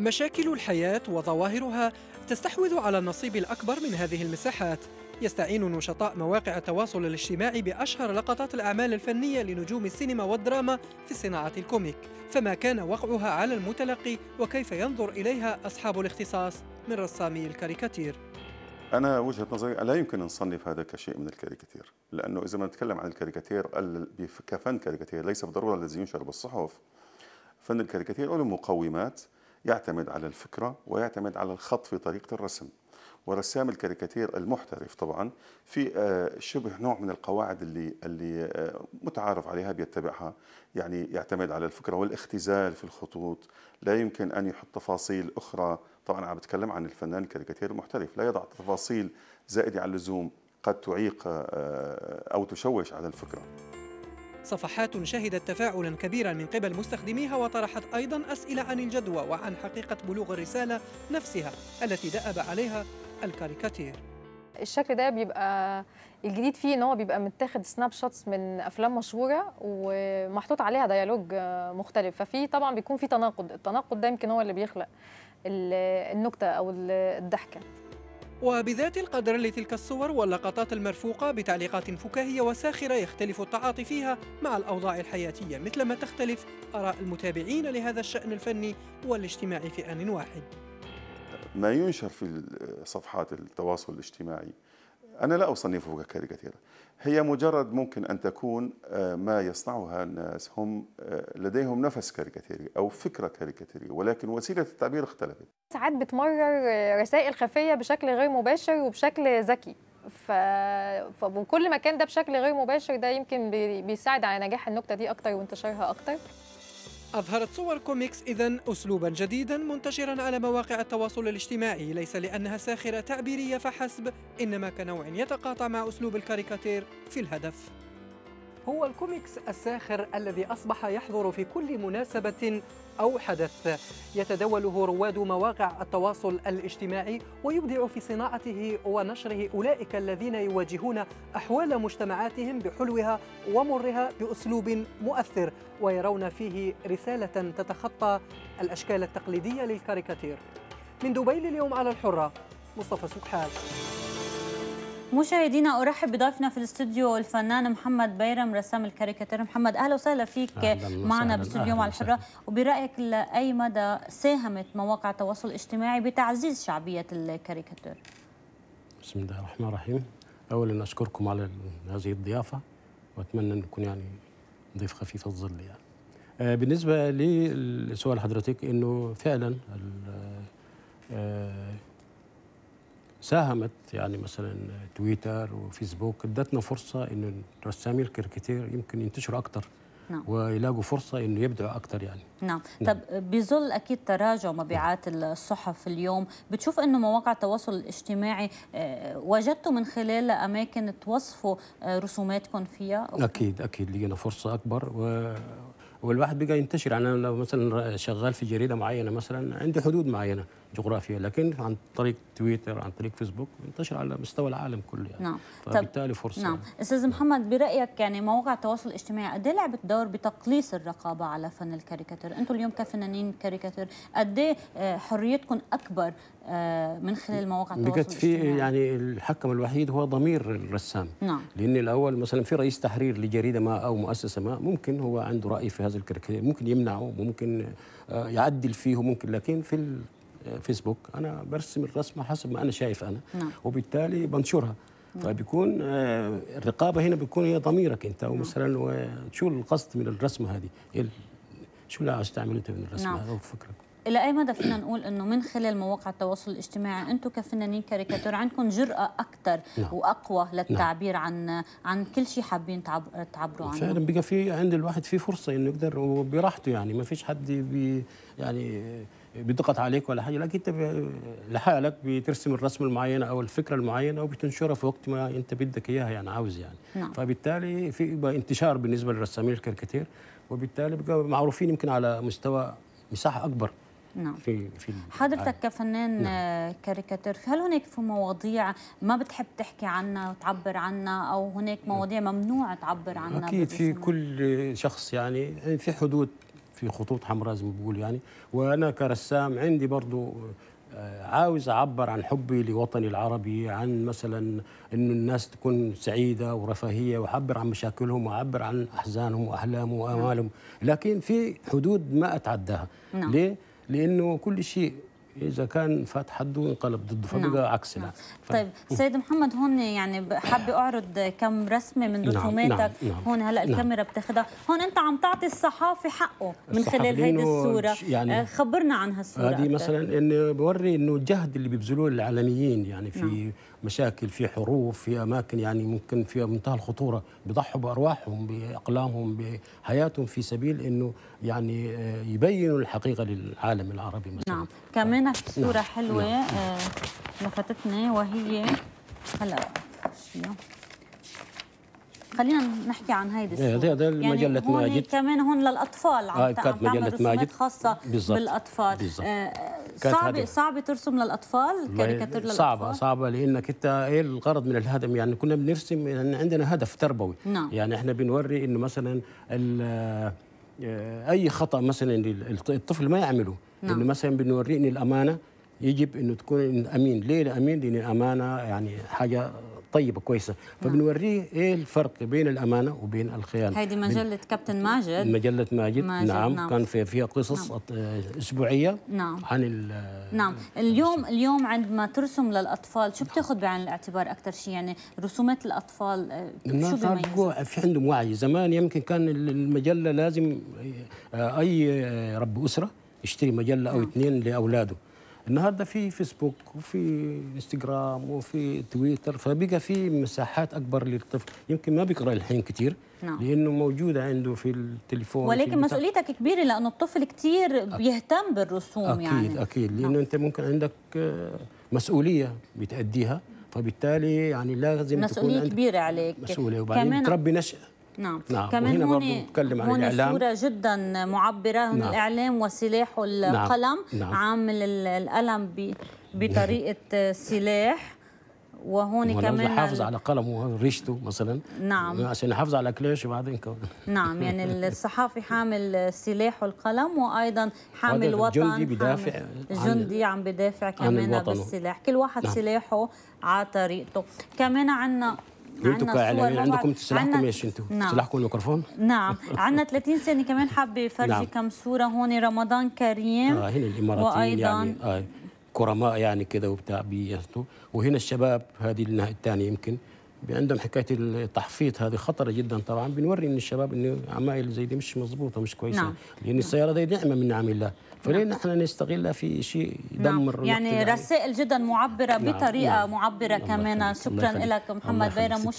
مشاكل الحياة وظواهرها تستحوذ على النصيب الأكبر من هذه المساحات يستعين نشطاء مواقع التواصل الاجتماعي بأشهر لقطات الأعمال الفنية لنجوم السينما والدراما في صناعة الكوميك فما كان وقعها على المتلقي وكيف ينظر إليها أصحاب الاختصاص من رسامي الكاريكاتير أنا وجهة نظري لا يمكن أن نصنف هذا كشيء من الكاريكاتير لأنه إذا ما نتكلم عن الكاريكاتير كفن كاريكاتير ليس بالضرورة الذي ينشر بالصحف فن الكاريكاتير له مقومات يعتمد على الفكرة ويعتمد على الخط في طريقة الرسم ورسام الكاريكاتير المحترف طبعا في آه، شبه نوع من القواعد اللي اللي آه، متعارف عليها بيتبعها يعني يعتمد على الفكره والاختزال في الخطوط لا يمكن ان يحط تفاصيل اخرى طبعا عم بتكلم عن الفنان الكاريكاتير المحترف لا يضع تفاصيل زائده عن اللزوم قد تعيق آه، او تشوش على الفكره صفحات شهدت تفاعلا كبيرا من قبل مستخدميها وطرحت أيضا أسئلة عن الجدوى وعن حقيقة بلوغ الرسالة نفسها التي دأب عليها الكاريكاتير الشكل ده بيبقى الجديد فيه ان هو بيبقى متاخد سناب شوتس من افلام مشهوره ومحطوط عليها ديالوج مختلف ففي طبعا بيكون في تناقض التناقض ده يمكن هو اللي بيخلق النكته او الضحكه وبذات القدر لتلك الصور واللقطات المرفوقة بتعليقات فكاهية وساخرة يختلف التعاطي فيها مع الأوضاع الحياتية مثلما تختلف آراء المتابعين لهذا الشأن الفني والاجتماعي في آن واحد ما ينشر في صفحات التواصل الاجتماعي أنا لا أصنفه ككاريكاتيرا هي مجرد ممكن أن تكون آه، ما يصنعها الناس هم آه، لديهم نفس كاريكاتيري أو فكرة كاريكاتيرية ولكن وسيلة التعبير اختلفت ساعات بتمرر آه، رسائل خفية بشكل غير مباشر وبشكل ذكي ف... فكل ما كان ده بشكل غير مباشر ده يمكن بيساعد على نجاح النكتة دي أكتر وانتشارها أكتر أظهرت صور كوميكس إذا أسلوبا جديدا منتشرا على مواقع التواصل الاجتماعي ليس لأنها ساخرة تعبيرية فحسب إنما كنوع يتقاطع مع أسلوب الكاريكاتير في الهدف هو الكوميكس الساخر الذي أصبح يحضر في كل مناسبة أو حدث يتداوله رواد مواقع التواصل الاجتماعي ويبدع في صناعته ونشره أولئك الذين يواجهون أحوال مجتمعاتهم بحلوها ومرها بأسلوب مؤثر ويرون فيه رسالة تتخطى الأشكال التقليدية للكاريكاتير من دبي اليوم على الحرة مصطفى سبحان مشاهدينا ارحب بضيفنا في الاستوديو الفنان محمد بيرم رسام الكاريكاتير محمد اهلا وسهلا فيك أهلا معنا باستوديو مع الحره وبرايك لاي مدى ساهمت مواقع التواصل الاجتماعي بتعزيز شعبيه الكاريكاتير بسم الله الرحمن الرحيم اولا اشكركم على هذه الضيافه واتمنى ان يكون يعني ضيف خفيف الظل يعني آه بالنسبه لسؤال حضرتك انه فعلا آه ساهمت يعني مثلا تويتر وفيسبوك ادتنا فرصه انه رسامي الكاريكاتير يمكن ينتشروا اكثر نعم. ويلاقوا فرصه انه يبدعوا اكثر يعني نعم. نعم طب بظل اكيد تراجع مبيعات نعم. الصحف اليوم بتشوف انه مواقع التواصل الاجتماعي آه، وجدتوا من خلال اماكن توصفوا آه، رسوماتكم فيها اكيد اكيد لقينا فرصه اكبر و والواحد بقى ينتشر يعني انا لو مثلا شغال في جريده معينه مثلا عندي حدود معينه جغرافيا لكن عن طريق تويتر عن طريق فيسبوك انتشر على مستوى العالم كله يعني نعم فبالتالي فرصه نعم يعني. استاذ محمد برايك يعني مواقع التواصل الاجتماعي قد ايه لعبت دور بتقليص الرقابه على فن الكاريكاتير انتم اليوم كفنانين كاريكاتير قد ايه آه، حريتكم اكبر آه، من خلال مواقع التواصل الاجتماعي في يعني الحكم الوحيد هو ضمير الرسام نعم لان الاول مثلا في رئيس تحرير لجريده ما او مؤسسه ما ممكن هو عنده راي في هذا الكاريكاتير ممكن يمنعه ممكن آه، يعدل فيه ممكن لكن في فيسبوك انا برسم الرسمه حسب ما انا شايف انا نعم. وبالتالي بنشرها نعم. فبيكون آه، الرقابه هنا بتكون هي ضميرك انت ومثلا شو القصد من الرسمه هذه إيه شو اللي عايز تعمله انت من الرسمه نعم. هذا فكرك الى اي مدى فينا نقول انه من خلال مواقع التواصل الاجتماعي انتم كفنانين كاريكاتير عندكم جراه اكثر نعم. واقوى للتعبير نعم. عن عن كل شيء حابين تعبروا عنه فعلا بقى في عند الواحد في فرصه انه يقدر وبراحته يعني ما فيش حد بي يعني بيضغط عليك ولا حاجه لكن انت لحالك بترسم الرسمه المعينه او الفكره المعينه وبتنشرها في وقت ما انت بدك اياها يعني عاوز يعني نعم. فبالتالي في انتشار بالنسبه للرسامين الكاريكاتير وبالتالي بقى معروفين يمكن على مستوى مساحه اكبر نعم في في حضرتك العالم. كفنان نعم. كاريكاتير هل هناك في مواضيع ما بتحب تحكي عنها وتعبر عنها او هناك مواضيع ممنوع تعبر عنها اكيد في كل شخص يعني في حدود في خطوط حمراء زي ما بقول يعني وانا كرسام عندي برضو آه، عاوز اعبر عن حبي لوطني العربي عن مثلا انه الناس تكون سعيده ورفاهيه واعبر عن مشاكلهم واعبر عن احزانهم واحلامهم وامالهم لكن في حدود ما اتعداها نعم. ليه؟ لانه كل شيء اذا كان فات حده انقلب ضده فبقى نعم. عكس نعم. ف... طيب سيد محمد هون يعني حابه اعرض كم رسمه من رسوماتك نعم،, نعم. نعم. هون هلا نعم. الكاميرا نعم. بتاخذها هون انت عم تعطي الصحافي حقه من خلال هيدي الصوره يعني آه، خبرنا عن هالصوره هذه مثلا انه بوري انه الجهد اللي بيبذلوه الاعلاميين يعني في نعم. مشاكل في حروب في اماكن يعني ممكن فيها منتهى الخطوره بيضحوا بارواحهم باقلامهم بحياتهم في سبيل انه يعني آه، يبينوا الحقيقه للعالم العربي مثلا نعم كمان صورة نعم. حلوة نعم. آه وهي هلا خلينا نحكي عن هيدي الصورة هذا هذا يعني مجلة يعني ماجد كمان هون للأطفال عم آه تعمل مجلة ماجد خاصة بالزبط. بالأطفال بالزبط. آه صعبة صعبة ترسم للأطفال كاريكاتير للأطفال صعبة صعبة لأنك أنت إيه الغرض من الهدم يعني كنا بنرسم يعني عندنا هدف تربوي نعم. يعني إحنا بنوري إنه مثلا آه، اي خطا مثلا الطفل ما يعمله نعم. لانه مثلا بنوريه ان الامانه يجب انه تكون امين ليه الامين لان الامانه يعني حاجه طيبه كويسه نعم. فبنوريه ايه الفرق بين الامانه وبين الخيانه هذه مجله كابتن ماجد مجله ماجد, ماجد نعم, نعم كان في فيها قصص نعم اسبوعيه نعم عن نعم آه، اليوم اليوم عندما ترسم للاطفال شو نعم. بتاخذ بعين الاعتبار اكثر شيء يعني رسومات الاطفال آه، شو بيميزها في عندهم وعي زمان يمكن كان المجله لازم آه، اي رب اسره يشتري مجله او نعم. اثنين لاولاده النهارده في فيسبوك وفي انستغرام وفي تويتر فبقى في مساحات اكبر للطفل يمكن ما بيقرا الحين كثير نعم. لانه موجود عنده في التليفون ولكن في مسؤوليتك كبيره لانه الطفل كثير بيهتم بالرسوم أكيد يعني اكيد اكيد لانه نعم. انت ممكن عندك آه، مسؤوليه بتاديها فبالتالي يعني لازم مسؤوليه تكون كبيره عليك مسؤوليه وبعدين تربي نشأة نعم, نعم. كمان هون بتكلم عن الإعلام صورة جدا معبرة نعم. الإعلام وسلاحه القلم نعم. نعم. عامل القلم بطريقة سلاح وهون كمان يحافظ على قلمه وريشته مثلا نعم عشان يحافظ على كلاشه بعدين كمان نعم يعني الصحافي حامل سلاحه القلم وايضا حامل وطن الجندي بدافع الجندي عم بدافع كمان بالسلاح كل واحد نعم. سلاحه على طريقته كمان عندنا قلتوا كاعلاميين عندكم تسلحكم ايش انتم؟ نعم. تسلحكم الميكروفون؟ نعم عندنا 30 سنه كمان حابه فرجي نعم. كم صوره هون رمضان كريم اه هنا الاماراتيين يعني آه كرماء يعني كذا وبتاع بيستوا وهنا الشباب هذه النهايه الثانيه يمكن عندهم حكايه التحفيط هذه خطره جدا طبعا بنوري ان الشباب انه عمايل زي دي مش مضبوطه مش كويسه نعم. لان نعم. السياره دي نعمه من نعم الله فليه نعم. نحن نستغلها في شيء نعم. يدمر نعم. يعني رسائل جدا معبره نعم. بطريقه نعم. معبره نعم. كمان شكرا لك محمد بيرم